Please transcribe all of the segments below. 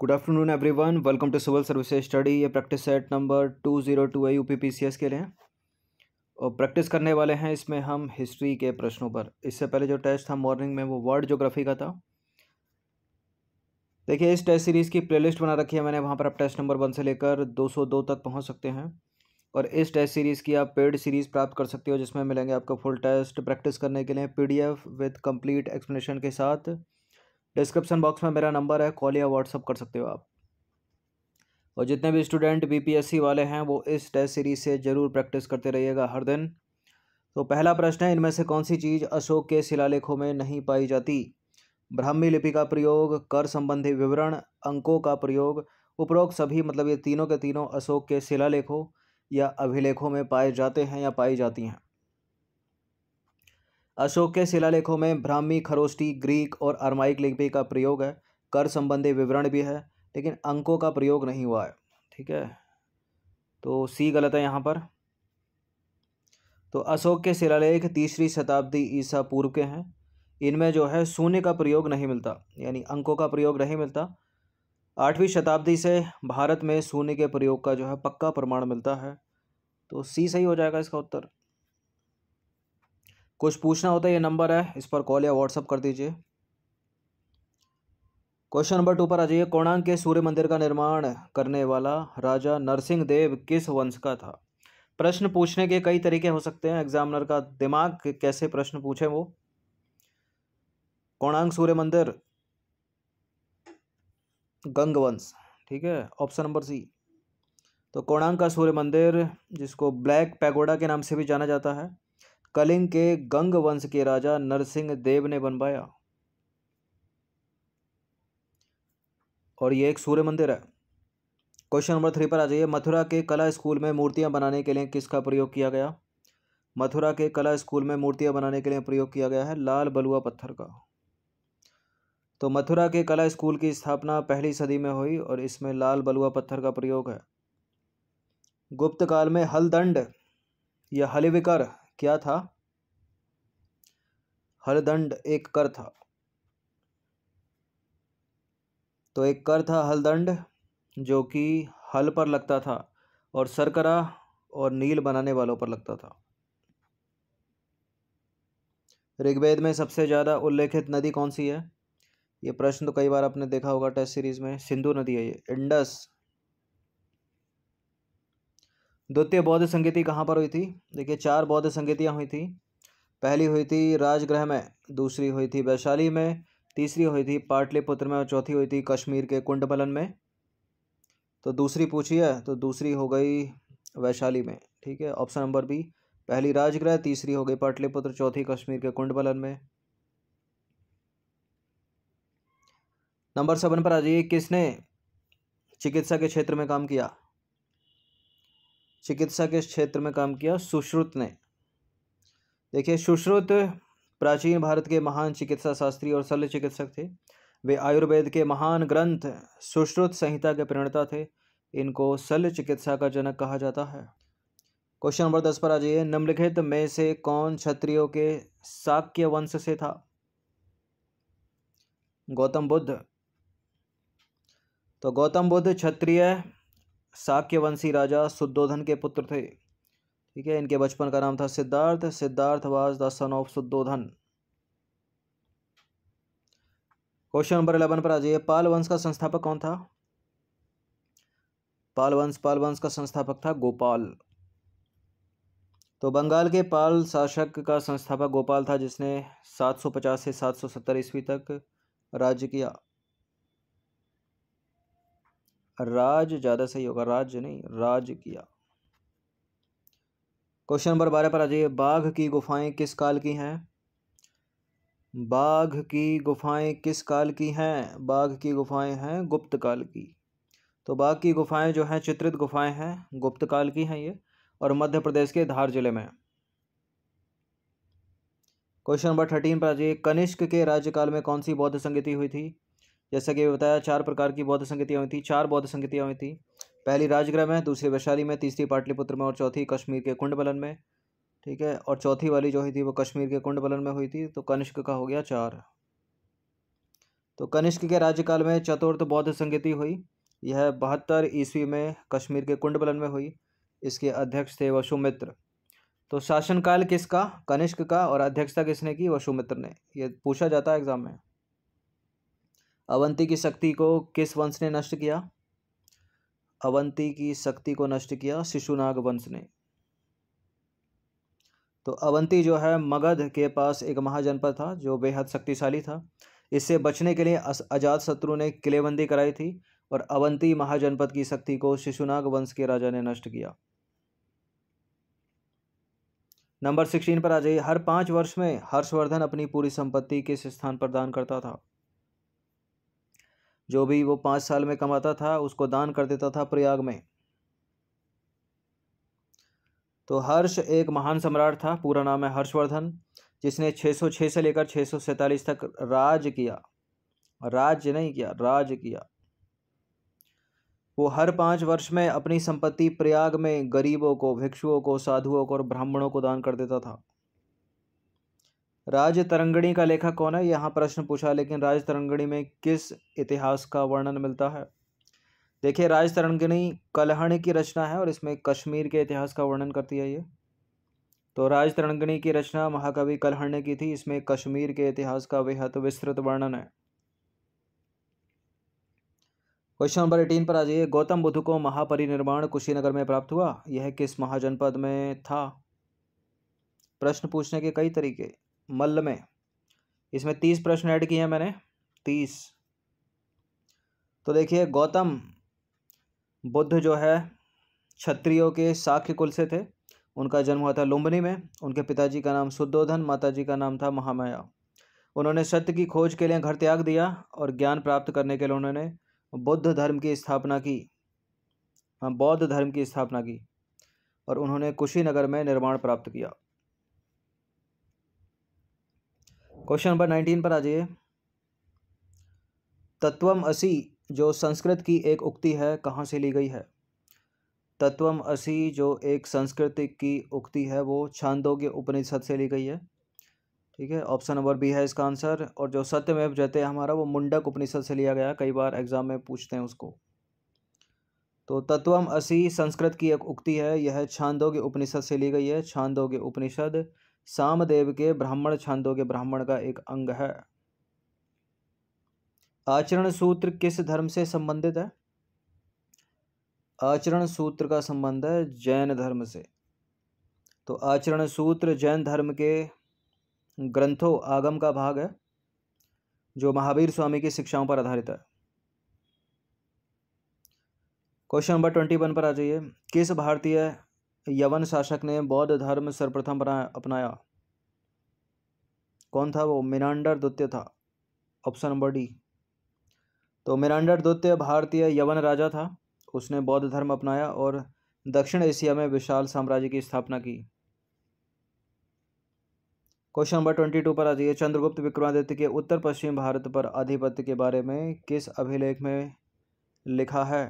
good afternoon everyone welcome to civil services study ये practice set number two zero two A U P P C S के लिए और practice करने वाले हैं इसमें हम हिस्ट्री के प्रश्नों पर इससे पहले जो टेस्ट था मॉर्निंग में वो वर्ल्ड जोग्राफी का था देखिए इस टेस्ट सीरीज़ की प्लेलिस्ट बना रखी है मैंने वहाँ पर आप टेस्ट नंबर वन से लेकर दो सौ दो तक पहुँच सकते हैं और इस टेस्ट सीरीज़ की आप पेड सीरीज़ प्राप्त कर सकते हो जिसमें मिलेंगे आपको फुल टेस्ट प्रैक्टिस करने के लिए P D F with complete explanation के साथ डिस्क्रिप्शन बॉक्स में मेरा नंबर है कॉल या व्हाट्सअप कर सकते हो आप और जितने भी स्टूडेंट बीपीएससी वाले हैं वो इस टेस्ट सीरीज से ज़रूर प्रैक्टिस करते रहिएगा हर दिन तो पहला प्रश्न है इनमें से कौन सी चीज़ अशोक के शिलालेखों में नहीं पाई जाती ब्राह्मी लिपि का प्रयोग कर संबंधी विवरण अंकों का प्रयोग उपरोक्त सभी मतलब ये तीनों के तीनों अशोक के शिलालेखों या अभिलेखों में पाए जाते हैं या पाई जाती हैं अशोक के शिलालेखों में ब्राह्मी खरोष्टी ग्रीक और अरमाइक लिपि का प्रयोग है कर संबंधी विवरण भी है लेकिन अंकों का प्रयोग नहीं हुआ है ठीक है तो सी गलत है यहाँ पर तो अशोक के शिलालेख तीसरी शताब्दी ईसा पूर्व के हैं इनमें जो है शून्य का प्रयोग नहीं मिलता यानी अंकों का प्रयोग नहीं मिलता आठवीं शताब्दी से भारत में शून्य के प्रयोग का जो है पक्का प्रमाण मिलता है तो सी सही हो जाएगा इसका उत्तर कुछ पूछना होता है ये नंबर है इस पर कॉल या व्हाट्सअप कर दीजिए क्वेश्चन नंबर टू पर आ जाइए कोणांग के सूर्य मंदिर का निर्माण करने वाला राजा नरसिंह देव किस वंश का था प्रश्न पूछने के कई तरीके हो सकते हैं एग्जामिनर का दिमाग कैसे प्रश्न पूछे वो कोणांग सूर्य मंदिर गंग वंश ठीक है ऑप्शन नंबर सी तो कोणांग का सूर्य मंदिर जिसको ब्लैक पैगोडा के नाम से भी जाना जाता है कलिंग के गंग वंश के राजा नरसिंह देव ने बनवाया और ये एक सूर्य मंदिर है क्वेश्चन नंबर थ्री पर आ जाइए मथुरा के कला स्कूल में मूर्तियां बनाने के लिए किसका प्रयोग किया गया मथुरा के कला स्कूल में मूर्तियां बनाने के लिए प्रयोग किया गया है लाल बलुआ पत्थर का तो मथुरा के कला स्कूल की स्थापना पहली सदी में हुई और इसमें लाल बलुआ पत्थर का प्रयोग है गुप्त काल में हलदंड या हलिविकर क्या था हलदंड एक कर था तो एक कर था हलदंड जो कि हल पर लगता था और सरकरा और नील बनाने वालों पर लगता था ऋग्वेद में सबसे ज़्यादा उल्लेखित नदी कौन सी है ये प्रश्न तो कई बार आपने देखा होगा टेस्ट सीरीज़ में सिंधु नदी है ये इंडस द्वितीय बौद्ध संगीति कहाँ पर हुई थी देखिए चार बौद्ध संगीतियाँ हुई थी पहली हुई थी राजगृह में दूसरी हुई थी वैशाली में तीसरी हुई थी पाटलिपुत्र में और चौथी हुई थी कश्मीर के कुंडमलन में तो दूसरी पूछी है तो दूसरी हो गई वैशाली में ठीक है ऑप्शन नंबर बी पहली राजगृह तीसरी हो गई पाटलिपुत्र चौथी कश्मीर के कुंडमलन में नंबर सेवन पर आ जाइए किसने चिकित्सा के क्षेत्र में काम किया चिकित्सा के क्षेत्र में काम किया सुश्रुत ने देखिए सुश्रुत प्राचीन भारत के महान चिकित्सा शास्त्री और शल्य चिकित्सक थे वे आयुर्वेद के महान ग्रंथ सुश्रुत संहिता के प्रणेता थे इनको शल्य चिकित्सा का जनक कहा जाता है क्वेश्चन नंबर दस पर आ जाइए निम्नलिखित में से कौन क्षत्रियो के साक्य वंश से था गौतम बुद्ध तो गौतम बुद्ध क्षत्रिय साक्यवंशी राजा शुद्धोधन के पुत्र थे ठीक है इनके बचपन का नाम था Siddhartha Siddhartha was the son of Shuddhodana question number eleven पर आ जाइए पाल वंश का संस्थापक कौन था पाल वंश पाल वंश का संस्थापक था गोपाल तो बंगाल के पाल शासक का संस्थापक गोपाल था जिसने 750 से 770 ईस्वी तक राज्य किया राज ज़्यादा सही होगा राज्य नहीं राज किया क्वेश्चन नंबर बारह पर आ जाइए बाघ की गुफाएं किस काल की हैं बाघ की गुफाएं किस काल की हैं बाघ की गुफाएं हैं गुप्त काल की तो बाघ की गुफाएं जो हैं चित्रित गुफाएं हैं गुप्त काल की हैं ये और मध्य प्रदेश के धार जिले में क्वेश्चन नंबर थर्टीन पर आ जाइए कनिष्क के राज्यकाल में कौन सी बौद्ध संगीति हुई थी जैसा कि बताया चार प्रकार की बौद्ध संगतियाँ हुई थी चार बौद्ध संगतियाँ हुई थी पहली राजगृह में दूसरी वैशाली में तीसरी पाटलिपुत्र में और चौथी कश्मीर के कुंडबलन में ठीक है और चौथी वाली जो हुई थी वो कश्मीर के कुंडबलन में हुई थी तो कनिष्क का हो गया चार तो कनिष्क के राज्यकाल में चतुर्थ बौद्ध संगति हुई यह बहत्तर ईस्वी में कश्मीर के कुंडबलन में हुई इसके अध्यक्ष थे वसुमित्र तो शासनकाल किसका कनिष्क का और अध्यक्षता किसने की वसुमित्र ने ये पूछा जाता है एग्जाम में अवंती की शक्ति को किस वंश ने नष्ट किया अवंती की शक्ति को नष्ट किया शिशुनाग वंश ने तो अवंती जो है मगध के पास एक महाजनपद था जो बेहद शक्तिशाली था इससे बचने के लिए अजात शत्रु ने किलेबंदी कराई थी और अवंती महाजनपद की शक्ति को शिशुनाग वंश के राजा ने नष्ट किया नंबर सिक्सटीन पर आ जाइए हर पाँच वर्ष में हर्षवर्धन अपनी पूरी संपत्ति किस स्थान पर दान करता था जो भी वो पाँच साल में कमाता था उसको दान कर देता था प्रयाग में तो हर्ष एक महान सम्राट था पूरा नाम है हर्षवर्धन जिसने 606 से लेकर 647 तक राज किया राज्य नहीं किया राज किया वो हर पाँच वर्ष में अपनी संपत्ति प्रयाग में गरीबों को भिक्षुओं को साधुओं को और ब्राह्मणों को दान कर देता था राज तरंगणी का लेखक कौन है यहाँ प्रश्न पूछा लेकिन राज तरंगणी में किस इतिहास का वर्णन मिलता है देखिए राज तरंगणी कलहण की रचना है और इसमें कश्मीर के इतिहास का वर्णन करती है ये तो राज तरंगणी की रचना महाकवि कलहण ने की थी इसमें कश्मीर के इतिहास का बेहद विस्तृत वर्णन है क्वेश्चन नंबर एटीन पर आ जाइए गौतम बुद्ध को महापरिनिर्वाण कुशीनगर में प्राप्त हुआ यह किस महाजनपद में था प्रश्न पूछने के कई तरीके मल्ल में इसमें तीस प्रश्न ऐड किए हैं मैंने तीस तो देखिए गौतम बुद्ध जो है क्षत्रियों के साख्य कुल से थे उनका जन्म हुआ था लुम्बनी में उनके पिताजी का नाम शुद्धोधन माताजी का नाम था महामाया उन्होंने सत्य की खोज के लिए घर त्याग दिया और ज्ञान प्राप्त करने के लिए उन्होंने बौद्ध धर्म की स्थापना की हाँ बौद्ध धर्म की स्थापना की और उन्होंने कुशीनगर में निर्माण प्राप्त किया क्वेश्चन नंबर नाइनटीन पर आ जाइए तत्वम असी जो संस्कृत की एक उक्ति है कहाँ से ली गई है तत्वम असी जो एक संस्कृत की उक्ति है वो छांदोग्य उपनिषद से ली गई है ठीक है ऑप्शन नंबर बी है इसका आंसर और जो सत्यमेव जयते हमारा वो मुंडक उपनिषद से लिया गया कई बार एग्जाम में पूछते हैं उसको तो तत्वम असी संस्कृत की एक उक्ति है यह छांदोग्य उपनिषद से ली गई है छांदोग्य उपनिषद सामदेव के ब्राह्मण छांदों के ब्राह्मण का एक अंग है आचरण सूत्र किस धर्म से संबंधित है आचरण सूत्र का संबंध है जैन धर्म से तो आचरण सूत्र जैन धर्म के ग्रंथों आगम का भाग है जो महावीर स्वामी की शिक्षाओं पर आधारित है क्वेश्चन नंबर ट्वेंटी वन पर आ जाइए किस भारतीय यवन शासक ने बौद्ध धर्म सर्वप्रथम अपनाया कौन था वो मिनांडर द्वितीय था ऑप्शन नंबर डी तो मिनांडर द्वितीय भारतीय यवन राजा था उसने बौद्ध धर्म अपनाया और दक्षिण एशिया में विशाल साम्राज्य की स्थापना की क्वेश्चन नंबर ट्वेंटी टू पर आ जाइए चंद्रगुप्त विक्रमादित्य के उत्तर पश्चिम भारत पर आधिपत्य के बारे में किस अभिलेख में लिखा है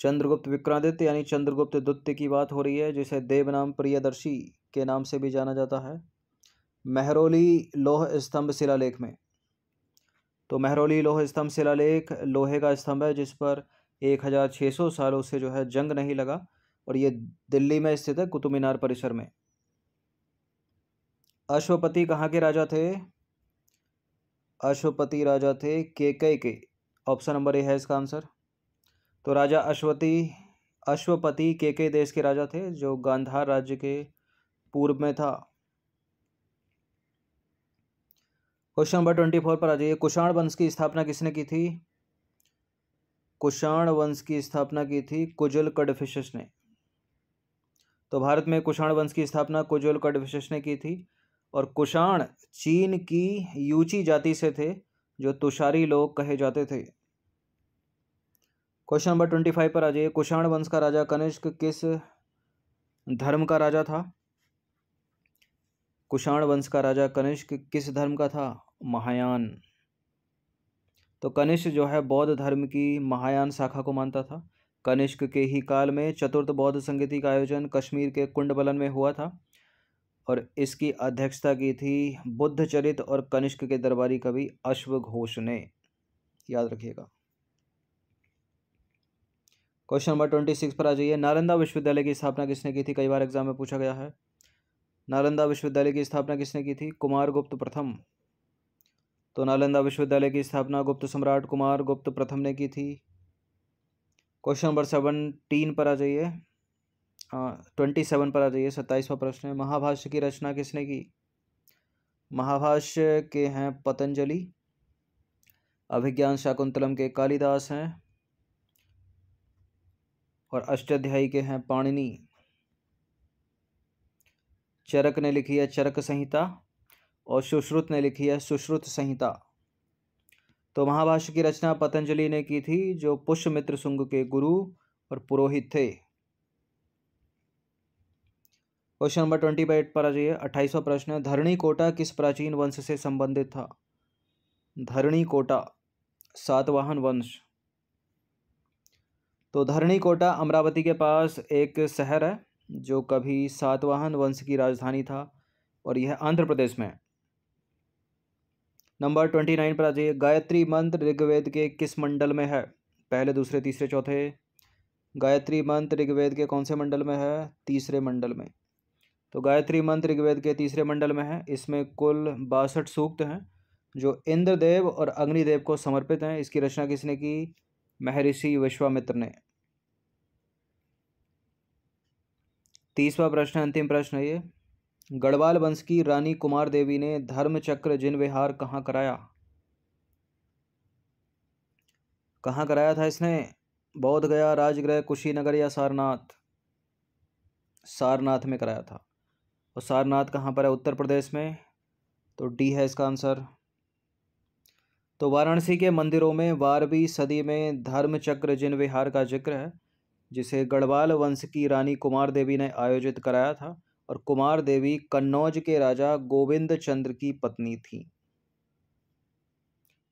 चंद्रगुप्त विक्रादित्य यानी चंद्रगुप्त द्वितीय की बात हो रही है जिसे देवनाम प्रियदर्शी के नाम से भी जाना जाता है मेहरोली लोह स्तंभ शिलालेख में तो मेहरोली लोह स्तंभ शिलालेख लोहे का स्तंभ है जिस पर एक हज़ार छः सौ सालों से जो है जंग नहीं लगा और ये दिल्ली में स्थित है कुतुब मीनार परिसर में अश्वपति कहाँ के राजा थे अश्वपति राजा थे के के ऑप्शन नंबर ए है इसका आंसर तो राजा अश्वती अश्वपति के के देश के राजा थे जो गांधार राज्य के पूर्व में था क्वेश्चन नंबर ट्वेंटी फोर पर आ जाइए कुषाण वंश की स्थापना किसने की थी कुषाण वंश की स्थापना की थी कुजल कडफिशस ने तो भारत में कुषाण वंश की स्थापना कुजल कडफिशस ने की थी और कुषाण चीन की यूची जाति से थे जो तुषारी लोग कहे जाते थे क्वेश्चन नंबर ट्वेंटी फाइव पर आ जाइए कुषाण वंश का राजा कनिष्क किस धर्म का राजा था कुषाण वंश का राजा कनिष्क किस धर्म का था महायान तो कनिष्क जो है बौद्ध धर्म की महायान शाखा को मानता था कनिष्क के ही काल में चतुर्थ बौद्ध संगीति का आयोजन कश्मीर के कुंडबलन में हुआ था और इसकी अध्यक्षता की थी बुद्ध चरित और कनिष्क के दरबारी कवि अश्वघोष ने याद रखिएगा क्वेश्चन नंबर ट्वेंटी सिक्स पर आ जाइए नालंदा विश्वविद्यालय की स्थापना किसने की थी कई बार एग्जाम में पूछा गया है नालंदा विश्वविद्यालय की स्थापना किसने की थी कुमार गुप्त प्रथम तो नालंदा विश्वविद्यालय की स्थापना गुप्त सम्राट कुमार गुप्त प्रथम ने की थी क्वेश्चन नंबर सेवन टीन पर आ जाइए ट्वेंटी सेवन पर आ जाइए सत्ताईसवा प्रश्न है महाभाष्य की रचना किसने की महाभाष्य के हैं पतंजलि अभिज्ञान शाकुंतलम के कालिदास हैं और अष्टाध्यायी के हैं पाणिनि चरक ने लिखी है चरक संहिता और सुश्रुत ने लिखी है सुश्रुत संहिता तो महाभाष्य की रचना पतंजलि ने की थी जो पुष्यमित्र सुंग के गुरु और पुरोहित थे question number twenty by eight पर आ जाइए अट्ठाईसवा प्रश्न धरणी कोटा किस प्राचीन वंश से संबंधित था धरणी कोटा सातवाहन वंश तो धरणी कोटा अमरावती के पास एक शहर है जो कभी सातवाहन वंश की राजधानी था और यह आंध्र प्रदेश में है नंबर ट्वेंटी नाइन पर आ जाइए गायत्री मंत्र ऋग्वेद के किस मंडल में है पहले दूसरे तीसरे चौथे गायत्री मंत्र ऋग्वेद के कौन से मंडल में है तीसरे मंडल में तो गायत्री मंत्र ऋग्वेद के तीसरे मंडल में है इसमें कुल बासठ सूक्त हैं जो इंद्रदेव और अग्निदेव को समर्पित हैं इसकी रचना किसने की महर्षि विश्वामित्र ने तीसवा प्रश्न अंतिम प्रश्न ये गढ़वाल वंश की रानी कुमार देवी ने धर्म चक्र जिन विहार कहाँ कराया कहाँ कराया था इसने बौद्ध गया राजगृह कुशीनगर या सारनाथ सारनाथ में कराया था और सारनाथ कहाँ पर है उत्तर प्रदेश में तो डी है इसका आंसर तो वाराणसी के मंदिरों में बारहवीं सदी में धर्मचक्र जिन विहार का जिक्र है जिसे गढ़वाल वंश की रानी कुमार देवी ने आयोजित कराया था और कुमार देवी कन्नौज के राजा गोविंद चंद्र की पत्नी थी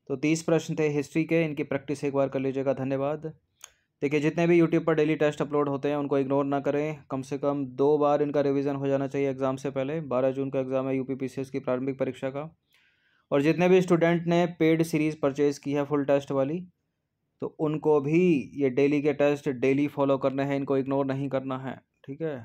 तो तीस प्रश्न थे हिस्ट्री के इनकी प्रैक्टिस एक बार कर लीजिएगा धन्यवाद देखिए जितने भी यूट्यूब पर डेली टेस्ट अपलोड होते हैं उनको इग्नोर ना करें कम से कम दो बार इनका रिवीजन हो जाना चाहिए एग्ज़ाम से पहले बारह जून का एग्ज़ाम है यूपीपीसीएस की प्रारंभिक परीक्षा का और जितने भी स्टूडेंट ने पेड सीरीज़ परचेज़ की है फुल टेस्ट वाली तो उनको भी ये डेली के टेस्ट डेली फॉलो करने हैं इनको इग्नोर नहीं करना है ठीक है